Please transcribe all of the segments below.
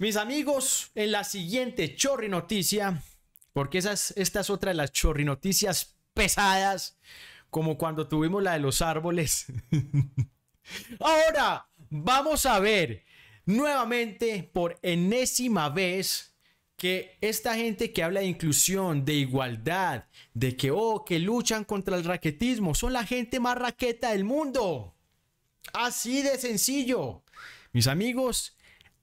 Mis amigos, en la siguiente chorri noticia, porque esta es otra de las chorri noticias pesadas, como cuando tuvimos la de los árboles. Ahora vamos a ver nuevamente por enésima vez que esta gente que habla de inclusión, de igualdad, de que oh, que luchan contra el raquetismo, son la gente más raqueta del mundo. Así de sencillo. Mis amigos,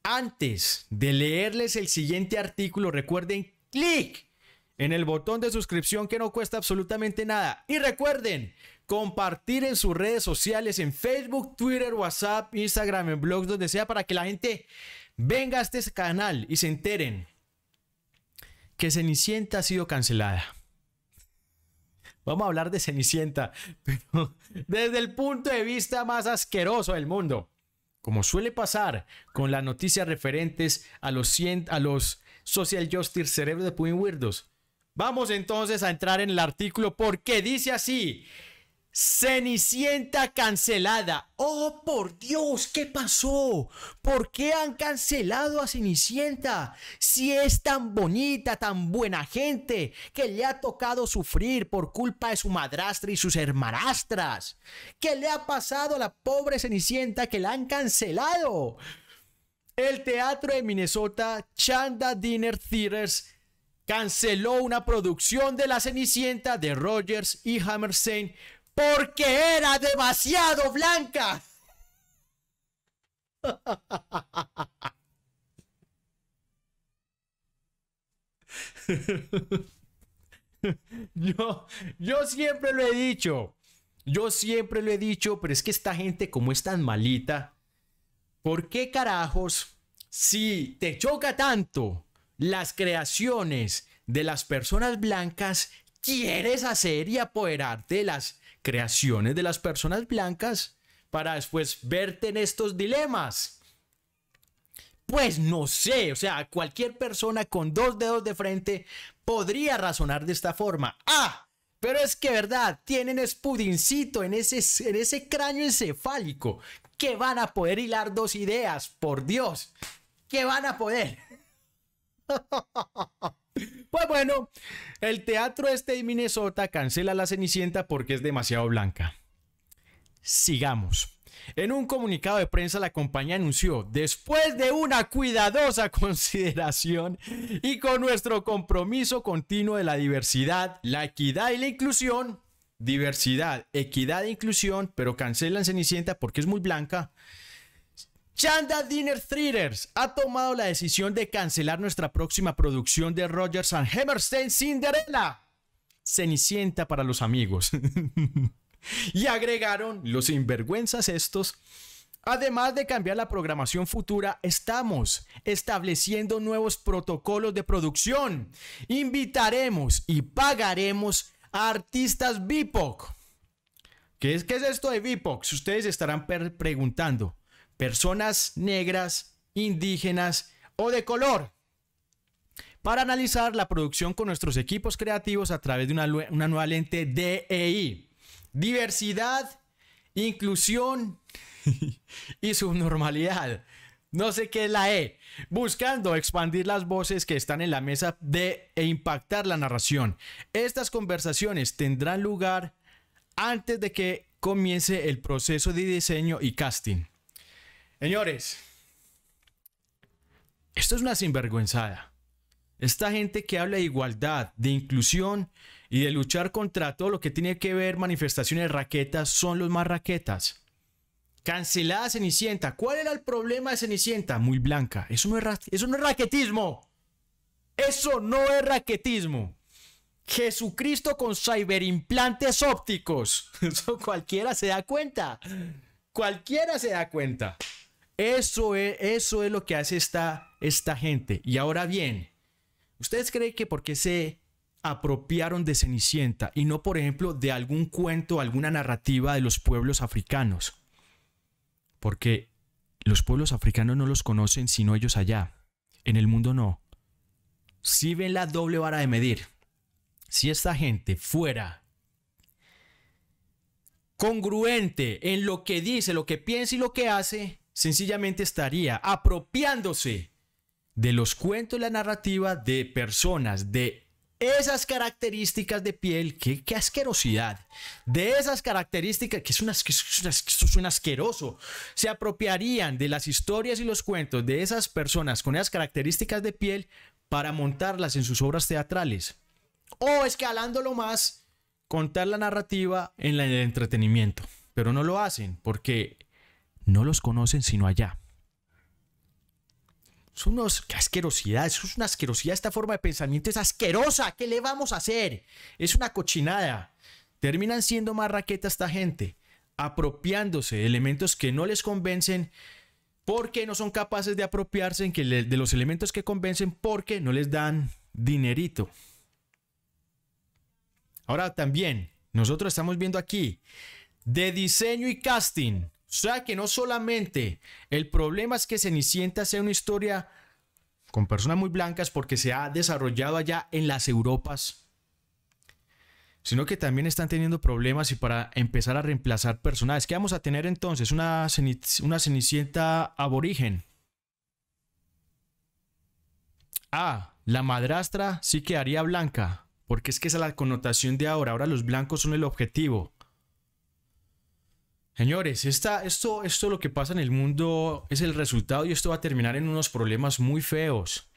antes de leerles el siguiente artículo, recuerden clic en el botón de suscripción que no cuesta absolutamente nada. Y recuerden compartir en sus redes sociales, en Facebook, Twitter, WhatsApp, Instagram, en blogs, donde sea, para que la gente venga a este canal y se enteren que Cenicienta ha sido cancelada. Vamos a hablar de Cenicienta, pero desde el punto de vista más asqueroso del mundo. Como suele pasar con las noticias referentes a los, a los Social Justice cerebros de Pudding Weirdos. Vamos entonces a entrar en el artículo porque dice así. Cenicienta cancelada. Oh, por Dios, ¿qué pasó? ¿Por qué han cancelado a Cenicienta? Si es tan bonita, tan buena gente, que le ha tocado sufrir por culpa de su madrastra y sus hermanastras. ¿Qué le ha pasado a la pobre Cenicienta que la han cancelado? El teatro de Minnesota, Chanda Dinner Theaters, canceló una producción de La Cenicienta de Rogers y Hammerstein porque era demasiado blanca. yo, siempre lo he dicho, yo siempre lo he dicho, pero es que esta gente como es tan malita, ¿por qué carajos si te choca tanto las creaciones de las personas blancas, quieres hacer y apoderarte de las creaciones de las personas blancas para después verte en estos dilemas? Pues no sé, o sea, cualquier persona con dos dedos de frente podría razonar de esta forma. Ah, pero es que verdad, tienen espudincito en ese, en ese cráneo encefálico que van a poder hilar dos ideas, por Dios, que van a poder. Pues bueno, el teatro este de Minnesota cancela la Cenicienta porque es demasiado blanca. Sigamos. En un comunicado de prensa, la compañía anunció, después de una cuidadosa consideración y con nuestro compromiso continuo de la diversidad, la equidad y la inclusión, diversidad, equidad e inclusión, pero cancelan Cenicienta porque es muy blanca, Chanda Dinner Thrillers ha tomado la decisión de cancelar nuestra próxima producción de Rogers and Hammerstein Cinderella. Cenicienta para los amigos. y agregaron los sinvergüenzas estos. Además de cambiar la programación futura, estamos estableciendo nuevos protocolos de producción. Invitaremos y pagaremos a artistas BIPOC. ¿Qué es, qué es esto de BIPOC? Ustedes estarán preguntando personas negras, indígenas o de color para analizar la producción con nuestros equipos creativos a través de una, nueva lente DEI. Diversidad, inclusión y subnormalidad. No sé qué es la E. Buscando expandir las voces que están en la mesa de, e impactar la narración. Estas conversaciones tendrán lugar antes de que comience el proceso de diseño y casting. Señores, esto es una sinvergüenzada. Esta gente que habla de igualdad, de inclusión y de luchar contra todo lo que tiene que ver manifestaciones raquetas son los más raquetas. Cancelada Cenicienta. ¿Cuál era el problema de Cenicienta? Muy blanca. Eso no es, eso no es raquetismo. Eso no es raquetismo. Jesucristo con cyberimplantes ópticos. Eso cualquiera se da cuenta. Cualquiera se da cuenta. Eso es, eso es lo que hace esta, esta gente. Y ahora bien, ¿ustedes creen que porque se apropiaron de Cenicienta y no, por ejemplo, de algún cuento, alguna narrativa de los pueblos africanos? Porque los pueblos africanos no los conocen sino ellos allá. En el mundo no. Si ven la doble vara de medir. Si esta gente fuera congruente en lo que dice, lo que piensa y lo que hace, sencillamente estaría apropiándose de los cuentos, y la narrativa de personas de esas características de piel, qué, asquerosidad, de esas características, que es, una, que que es un asqueroso, se apropiarían de las historias y los cuentos de esas personas con esas características de piel para montarlas en sus obras teatrales. O escalándolo más, contar la narrativa en el entretenimiento. Pero no lo hacen porque no los conocen sino allá. Es unos, asquerosidad, es una asquerosidad, esta forma de pensamiento es asquerosa, ¿qué le vamos a hacer? Es una cochinada. Terminan siendo más raqueta esta gente, apropiándose de elementos que no les convencen porque no son capaces de apropiarse en que de los elementos que convencen porque no les dan dinerito. Ahora también, nosotros estamos viendo aquí de diseño y casting o sea que no solamente el problema es que Cenicienta sea una historia con personas muy blancas porque se ha desarrollado allá en las Europas, sino que también están teniendo problemas y para empezar a reemplazar personas. ¿Qué vamos a tener entonces? Una, una Cenicienta aborigen. Ah, la madrastra sí quedaría blanca, porque es que esa es la connotación de ahora. Ahora los blancos son el objetivo. Señores, esto, esto lo que pasa en el mundo es el resultado y esto va a terminar en unos problemas muy feos.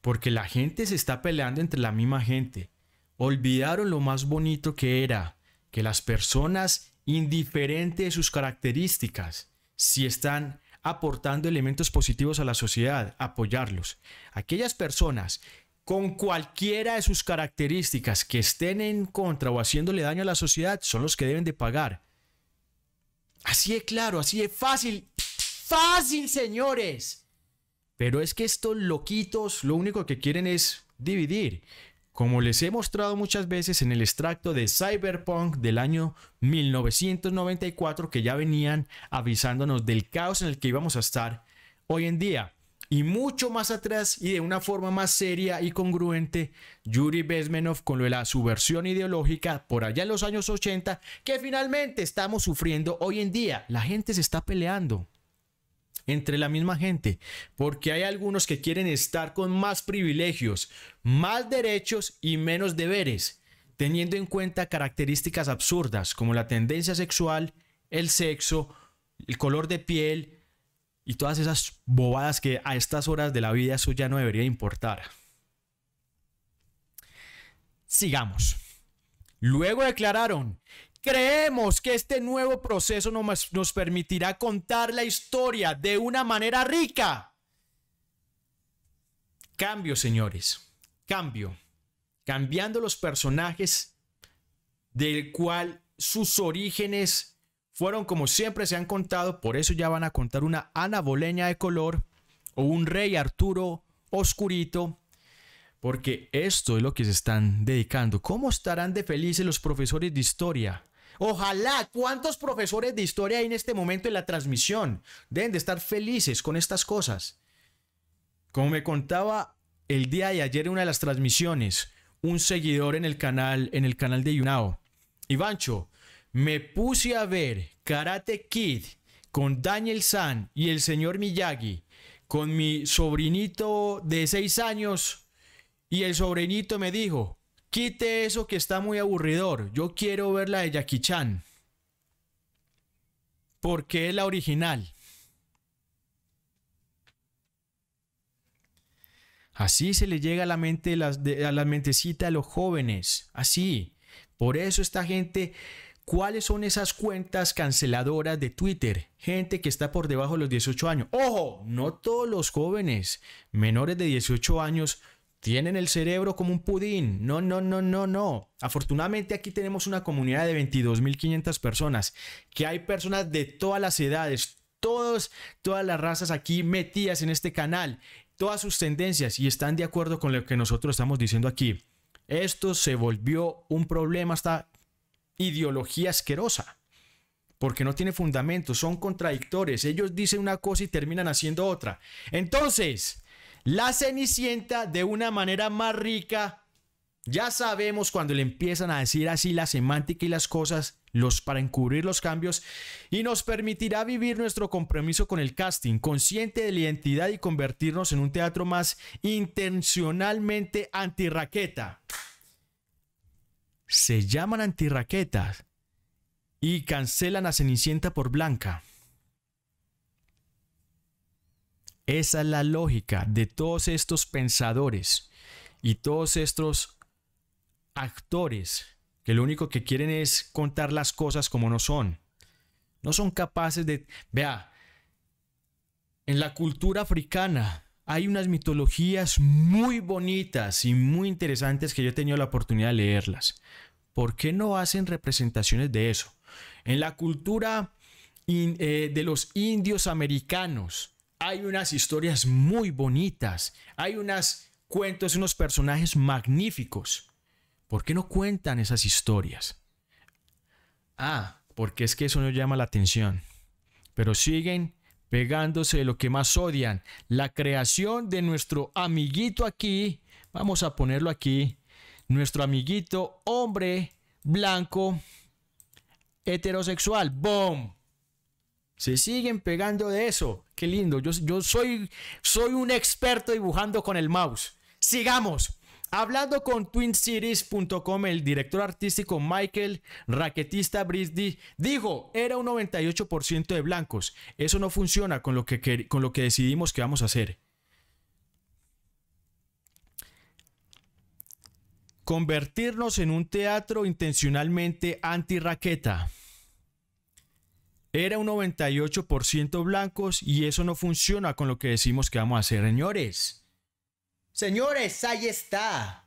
Porque la gente se está peleando entre la misma gente. Olvidaron lo más bonito que era, que las personas, indiferente de sus características, si están aportando elementos positivos a la sociedad, apoyarlos. Aquellas personas con cualquiera de sus características que estén en contra o haciéndole daño a la sociedad son los que deben de pagar Así es claro, así es fácil. Fácil, señores. Pero es que estos loquitos lo único que quieren es dividir. Como les he mostrado muchas veces en el extracto de Cyberpunk del año 1994 que ya venían avisándonos del caos en el que íbamos a estar hoy en día y mucho más atrás y de una forma más seria y congruente Yuri Bezmenov con lo de la subversión ideológica por allá en los años 80 que finalmente estamos sufriendo hoy en día. La gente se está peleando entre la misma gente, porque hay algunos que quieren estar con más privilegios, más derechos y menos deberes, teniendo en cuenta características absurdas como la tendencia sexual, el sexo, el color de piel, y todas esas bobadas que a estas horas de la vida suya ya no debería importar. Sigamos. Luego declararon, creemos que este nuevo proceso nos, nos permitirá contar la historia de una manera rica. Cambio, señores, cambio. Cambiando los personajes del cual sus orígenes fueron como siempre se han contado, por eso ya van a contar una Ana Boleña de color o un Rey Arturo oscurito, porque esto es lo que se están dedicando. ¿Cómo estarán de felices los profesores de historia? Ojalá, ¿cuántos profesores de historia hay en este momento en la transmisión? Deben de estar felices con estas cosas. Como me contaba el día de ayer en una de las transmisiones, un seguidor en el canal, en el canal de Yunao. Ivancho, me puse a ver Karate Kid con Daniel San y el señor Miyagi, con mi sobrinito de 6 años, y el sobrinito me dijo, quite eso que está muy aburridor, yo quiero ver la de Jackie Chan, porque es la original. Así se le llega a la mente a la mentecita de los jóvenes, así. Por eso esta gente cuáles son esas cuentas canceladoras de Twitter, gente que está por debajo de los 18 años. Ojo, no todos los jóvenes menores de 18 años tienen el cerebro como un pudín. No, no, no, no, no. Afortunadamente aquí tenemos una comunidad de 22.500 personas, que hay personas de todas las edades, todas las razas aquí metidas en este canal, todas sus tendencias y están de acuerdo con lo que nosotros estamos diciendo aquí. Esto se volvió un problema hasta ideología asquerosa, porque no tiene fundamentos son contradictores, ellos dicen una cosa y terminan haciendo otra. Entonces, la Cenicienta de una manera más rica, ya sabemos cuando le empiezan a decir así la semántica y las cosas, los para encubrir los cambios y nos permitirá vivir nuestro compromiso con el casting, consciente de la identidad y convertirnos en un teatro más intencionalmente antirraqueta se llaman antirraquetas y cancelan a Cenicienta por Blanca. Esa es la lógica de todos estos pensadores y todos estos actores que lo único que quieren es contar las cosas como no son. No son capaces de... Vea, en la cultura africana, hay unas mitologías muy bonitas y muy interesantes que yo he tenido la oportunidad de leerlas. ¿Por qué no hacen representaciones de eso? En la cultura eh, de los indios americanos hay unas historias muy bonitas, hay unos cuentos, unos personajes magníficos. ¿Por qué no cuentan esas historias? Ah, porque es que eso no llama la atención. Pero siguen pegándose de lo que más odian, la creación de nuestro amiguito aquí, vamos a ponerlo aquí, nuestro amiguito hombre blanco heterosexual, ¡boom! Se siguen pegando de eso, qué lindo, yo, yo soy, soy un experto dibujando con el mouse, sigamos. Hablando con TwinCities.com, el director artístico Michael Raquetista Brisdy dijo, era un 98% de blancos. Eso no funciona con lo, que, con lo que decidimos que vamos a hacer. Convertirnos en un teatro intencionalmente anti-raqueta. Era un 98% blancos y eso no funciona con lo que decimos que vamos a hacer, señores. Señores, ahí está.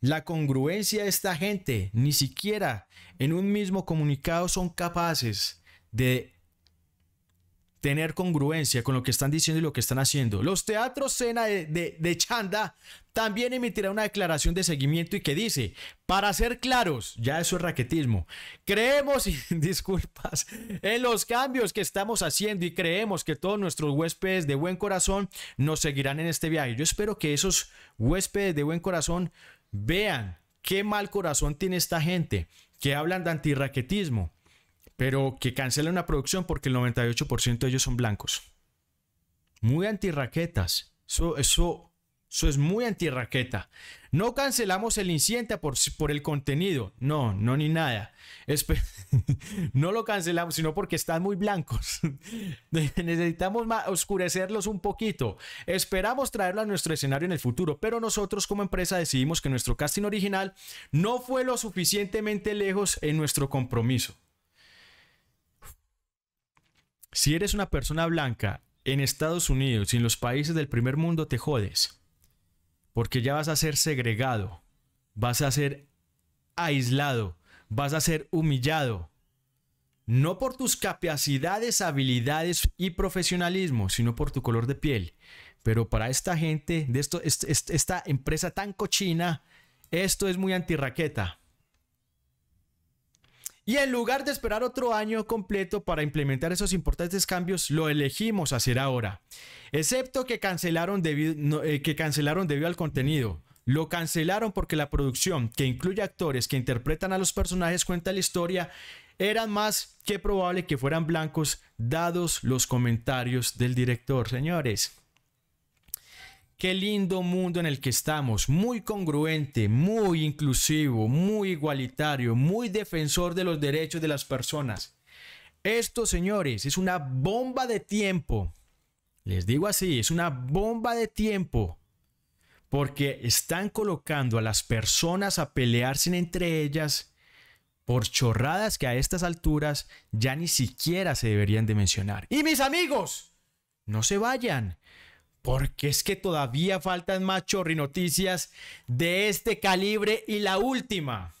La congruencia de esta gente, ni siquiera en un mismo comunicado son capaces de tener congruencia con lo que están diciendo y lo que están haciendo. Los teatros Cena de, Chanda también emitirá una declaración de seguimiento y que dice, para ser claros, ya eso es raquetismo, creemos, y disculpas, en los cambios que estamos haciendo y creemos que todos nuestros huéspedes de buen corazón nos seguirán en este viaje. Yo espero que esos huéspedes de buen corazón vean qué mal corazón tiene esta gente que hablan de antirraquetismo pero que cancela una producción porque el 98% de ellos son blancos. Muy antirraquetas. Eso, eso, eso es muy anti-raqueta. No cancelamos el incidente por, por el contenido. No, no ni nada. no lo cancelamos, sino porque están muy blancos. Necesitamos oscurecerlos un poquito. Esperamos traerlo a nuestro escenario en el futuro, pero nosotros como empresa decidimos que nuestro casting original no fue lo suficientemente lejos en nuestro compromiso. Si eres una persona blanca en Estados Unidos y en los países del primer mundo, te jodes. Porque ya vas a ser segregado, vas a ser aislado, vas a ser humillado. No por tus capacidades, habilidades y profesionalismo, sino por tu color de piel. Pero para esta gente, de esta empresa tan cochina, esto es muy antirraqueta. Y en lugar de esperar otro año completo para implementar esos importantes cambios, lo elegimos hacer ahora. Excepto que cancelaron, debido, eh, que cancelaron debido al contenido. Lo cancelaron porque la producción, que incluye actores que interpretan a los personajes, cuenta la historia, eran más que probable que fueran blancos, dados los comentarios del director, señores. Qué lindo mundo en el que estamos, muy congruente, muy inclusivo, muy igualitario, muy defensor de los derechos de las personas. Esto, señores, es una bomba de tiempo. Les digo así, es una bomba de tiempo. Porque están colocando a las personas a pelearse entre ellas por chorradas que a estas alturas ya ni siquiera se deberían de mencionar. Y mis amigos, no se vayan porque es que todavía faltan más noticias de este calibre y la última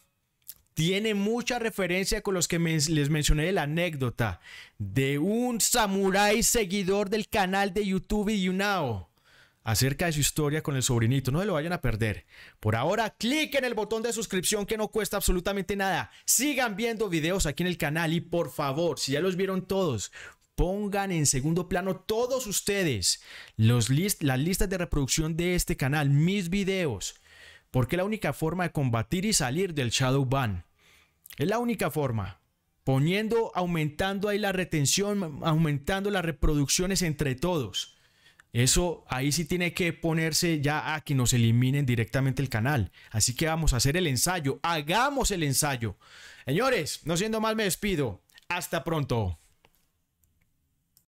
tiene mucha referencia con los que les mencioné la anécdota de un samurái seguidor del canal de YouTube Yunao acerca de su historia con el sobrinito. No se lo vayan a perder. Por ahora, clic en el botón de suscripción que no cuesta absolutamente nada. Sigan viendo videos aquí en el canal y por favor, si ya los vieron todos, pongan en segundo plano todos ustedes los las listas de reproducción de este canal, mis videos, porque es la única forma de combatir y salir del shadow ban. Es la única forma. Poniendo, aumentando ahí la retención, aumentando las reproducciones entre todos. Eso ahí sí tiene que ponerse ya a que nos eliminen directamente el canal. Así que vamos a hacer el ensayo. Hagamos el ensayo. Señores, no siendo mal, me despido. Hasta pronto.